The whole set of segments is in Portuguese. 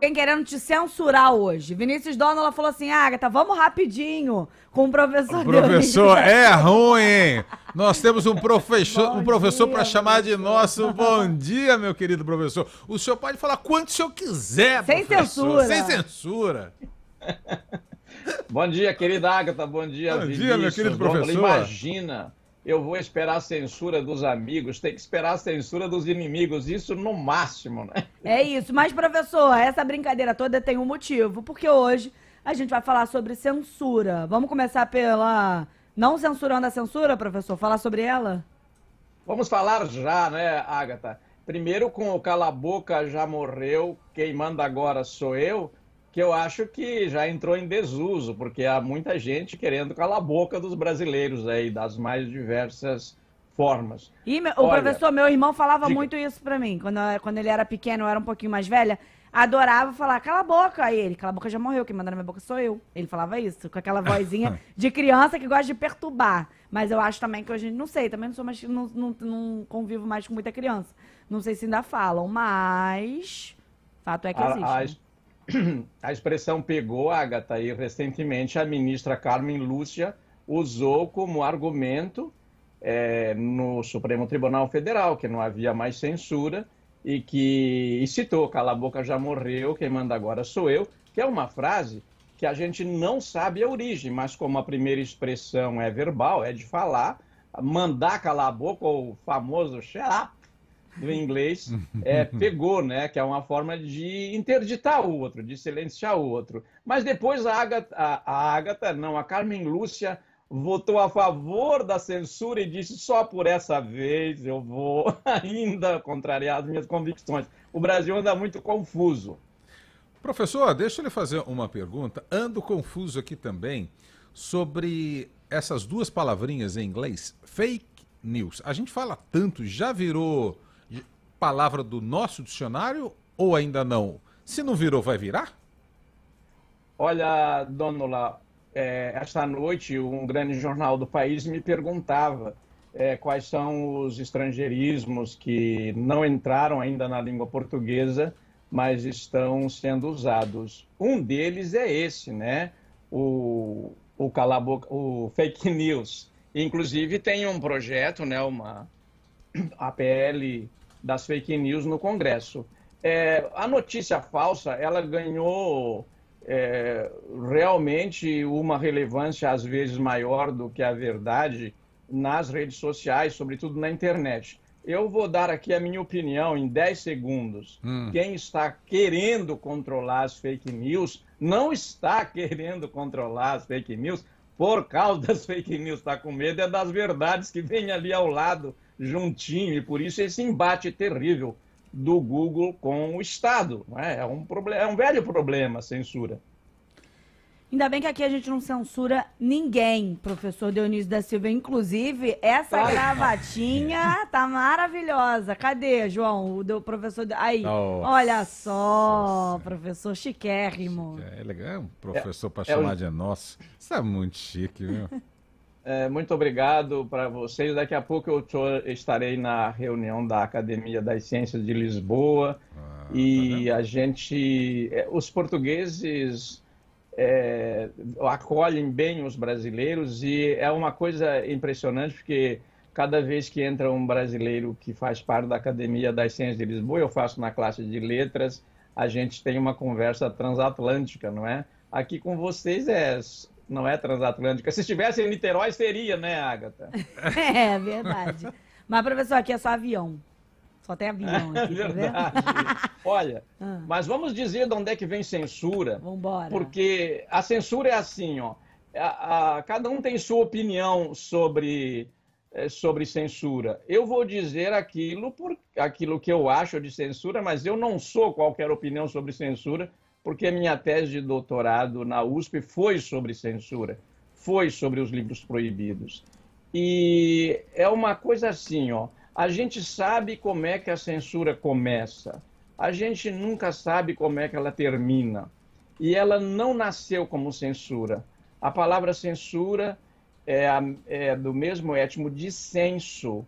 alguém querendo te censurar hoje. Vinícius Donola falou assim: Agatha, vamos rapidinho com o professor. O professor é ruim, hein? Nós temos um professor, um professor para chamar de nosso. Bom dia, meu querido professor. O senhor pode falar quanto o senhor quiser, Sem professor. censura. Sem censura. bom dia, querida Agatha. Bom dia, Bom Vinícius. dia, meu querido professor. imagina eu vou esperar a censura dos amigos, tem que esperar a censura dos inimigos, isso no máximo, né? É isso, mas professor, essa brincadeira toda tem um motivo, porque hoje a gente vai falar sobre censura. Vamos começar pela não censurando a censura, professor, falar sobre ela? Vamos falar já, né, Agatha? Primeiro com o Cala Boca já morreu, quem manda agora sou eu que eu acho que já entrou em desuso, porque há muita gente querendo calar a boca dos brasileiros aí, das mais diversas formas. E o Olha, professor, meu irmão falava diga. muito isso para mim, quando, quando ele era pequeno, eu era um pouquinho mais velha, adorava falar, cala a boca, aí ele, cala a boca já morreu, quem manda na minha boca sou eu. Ele falava isso, com aquela vozinha de criança que gosta de perturbar. Mas eu acho também que hoje, não sei, também não sou mais, não, não, não convivo mais com muita criança. Não sei se ainda falam, mas fato é que a, existe. A, né? a expressão pegou, Agatha, e recentemente a ministra Carmen Lúcia usou como argumento é, no Supremo Tribunal Federal, que não havia mais censura e que e citou, cala a boca já morreu, quem manda agora sou eu, que é uma frase que a gente não sabe a origem, mas como a primeira expressão é verbal, é de falar, mandar calar a boca, o famoso xerá, do inglês, é, pegou, né? Que é uma forma de interditar o outro, de silenciar o outro. Mas depois a Agatha, a, a Agatha, não, a Carmen Lúcia votou a favor da censura e disse só por essa vez eu vou ainda contrariar as minhas convicções. O Brasil anda muito confuso. Professor, deixa eu lhe fazer uma pergunta. Ando confuso aqui também sobre essas duas palavrinhas em inglês, fake news. A gente fala tanto, já virou palavra do nosso dicionário ou ainda não? Se não virou, vai virar? Olha, Dona é, esta noite um grande jornal do país me perguntava é, quais são os estrangeirismos que não entraram ainda na língua portuguesa, mas estão sendo usados. Um deles é esse, né? O, o, calabouco o fake news. Inclusive tem um projeto, né? Uma a PL das fake news no Congresso. É, a notícia falsa, ela ganhou é, realmente uma relevância às vezes maior do que a verdade nas redes sociais, sobretudo na internet. Eu vou dar aqui a minha opinião em 10 segundos. Hum. Quem está querendo controlar as fake news não está querendo controlar as fake news por causa das fake news. Está com medo é das verdades que vêm ali ao lado juntinho, e por isso esse embate terrível do Google com o Estado. Né? É, um problema, é um velho problema a censura. Ainda bem que aqui a gente não censura ninguém, professor Dionísio da Silva. Inclusive, essa Ai. gravatinha tá maravilhosa. Cadê, João? O do professor. Aí, Nossa. olha só, Nossa. professor chiquérrimo. É legal, é um é, professor é, é chamar o... de nosso. Isso é muito chique, viu? É, muito obrigado para vocês. Daqui a pouco eu estarei na reunião da Academia das Ciências de Lisboa ah, tá e tá a gente, é, os portugueses é, acolhem bem os brasileiros e é uma coisa impressionante porque cada vez que entra um brasileiro que faz parte da Academia das Ciências de Lisboa, eu faço na classe de letras, a gente tem uma conversa transatlântica, não é? Aqui com vocês é não é transatlântica. Se estivesse em Niterói, seria, né, Agatha? é, verdade. Mas, professor, aqui é só avião. Só tem avião é aqui, é verdade. Tá Olha, ah. mas vamos dizer de onde é que vem censura. Vambora. Porque a censura é assim, ó. A, a, cada um tem sua opinião sobre, eh, sobre censura. Eu vou dizer aquilo, por, aquilo que eu acho de censura, mas eu não sou qualquer opinião sobre censura porque a minha tese de doutorado na USP foi sobre censura, foi sobre os livros proibidos. E é uma coisa assim, ó, a gente sabe como é que a censura começa, a gente nunca sabe como é que ela termina. E ela não nasceu como censura. A palavra censura é, é do mesmo étimo de censo.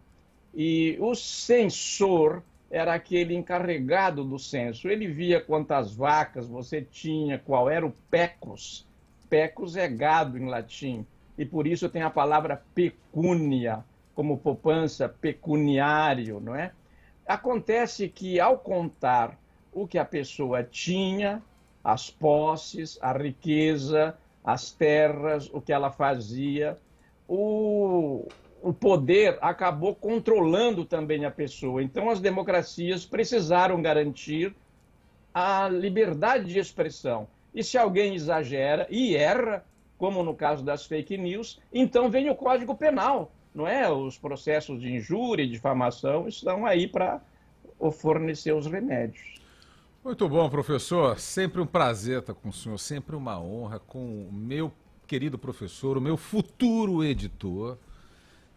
E o censor era aquele encarregado do censo. Ele via quantas vacas você tinha, qual era o pecus. Pecus é gado em latim, e por isso tem a palavra pecúnia, como poupança, pecuniário, não é? Acontece que ao contar o que a pessoa tinha, as posses, a riqueza, as terras, o que ela fazia, o, o poder acabou controlando também a pessoa. Então, as democracias precisaram garantir a liberdade de expressão. E se alguém exagera e erra, como no caso das fake news, então vem o Código Penal, não é? Os processos de injúria e difamação estão aí para fornecer os remédios. Muito bom, professor. Sempre um prazer estar com o senhor, sempre uma honra com o meu querido professor, o meu futuro editor.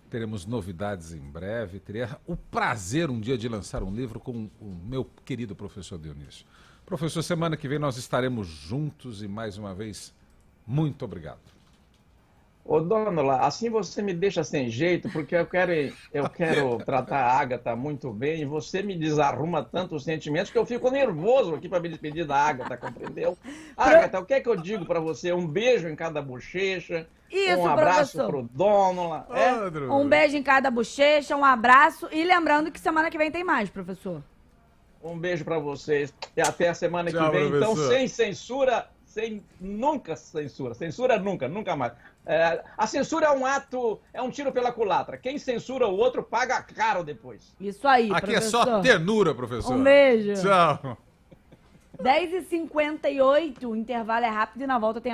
Teremos novidades em breve. teria o prazer um dia de lançar um livro com o meu querido professor Dionísio. Professor, semana que vem nós estaremos juntos e mais uma vez, muito obrigado. Ô, Dona, assim você me deixa sem jeito, porque eu quero, eu quero tratar a Ágata muito bem e você me desarruma tantos sentimentos que eu fico nervoso aqui para me despedir da Ágata, compreendeu? Ágata, o que é que eu digo para você? Um beijo em cada bochecha, Isso, um abraço para o Dona. É? Um beijo em cada bochecha, um abraço e lembrando que semana que vem tem mais, professor. Um beijo para vocês e até a semana Tchau, que vem. Então, professor. Então, sem censura, sem nunca censura, censura nunca, nunca mais. É, a censura é um ato, é um tiro pela culatra. Quem censura o outro paga caro depois. Isso aí, Aqui professor. é só ternura, professor. Um beijo. Tchau. 10h58, o intervalo é rápido e na volta tem a